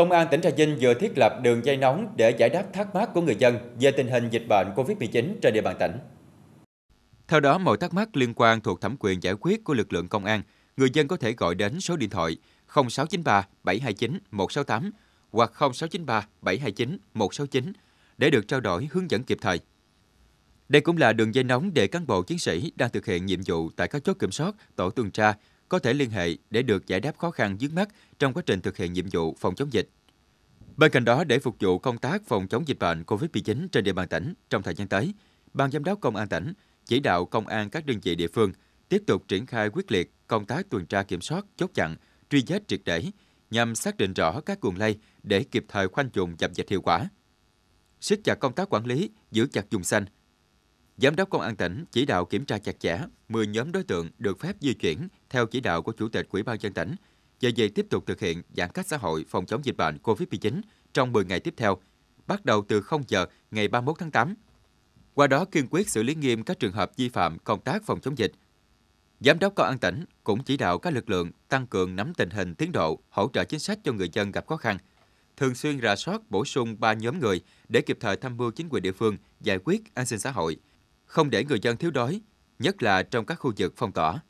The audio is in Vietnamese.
Công an tỉnh Trà Vinh vừa thiết lập đường dây nóng để giải đáp thắc mắc của người dân về tình hình dịch bệnh COVID-19 trên địa bàn tỉnh. Theo đó, mọi thắc mắc liên quan thuộc thẩm quyền giải quyết của lực lượng công an, người dân có thể gọi đến số điện thoại 0693 729 168 hoặc 0693 729 169 để được trao đổi hướng dẫn kịp thời. Đây cũng là đường dây nóng để cán bộ chiến sĩ đang thực hiện nhiệm vụ tại các chốt kiểm soát, tổ tuần tra, có thể liên hệ để được giải đáp khó khăn vướng mắt trong quá trình thực hiện nhiệm vụ phòng chống dịch. Bên cạnh đó, để phục vụ công tác phòng chống dịch bệnh COVID-19 trên địa bàn tỉnh trong thời gian tới, Ban Giám đốc Công an tỉnh chỉ đạo công an các đơn vị địa phương tiếp tục triển khai quyết liệt công tác tuần tra kiểm soát, chốt chặn, truy vết triệt để nhằm xác định rõ các nguồn lây để kịp thời khoanh vùng dập dịch hiệu quả. Siết chặt công tác quản lý, giữ chặt vùng xanh. Giám đốc Công an tỉnh chỉ đạo kiểm tra chặt chẽ 10 nhóm đối tượng được phép di chuyển theo chỉ đạo của Chủ tịch Ủy ban dân tỉnh về việc tiếp tục thực hiện giãn cách xã hội phòng chống dịch bệnh COVID-19 trong 10 ngày tiếp theo, bắt đầu từ 0 giờ ngày 31 tháng 8. Qua đó kiên quyết xử lý nghiêm các trường hợp vi phạm công tác phòng chống dịch. Giám đốc Công an tỉnh cũng chỉ đạo các lực lượng tăng cường nắm tình hình tiến độ, hỗ trợ chính sách cho người dân gặp khó khăn, thường xuyên rà soát bổ sung ba nhóm người để kịp thời tham mưu chính quyền địa phương giải quyết an sinh xã hội, không để người dân thiếu đói, nhất là trong các khu vực phong tỏa.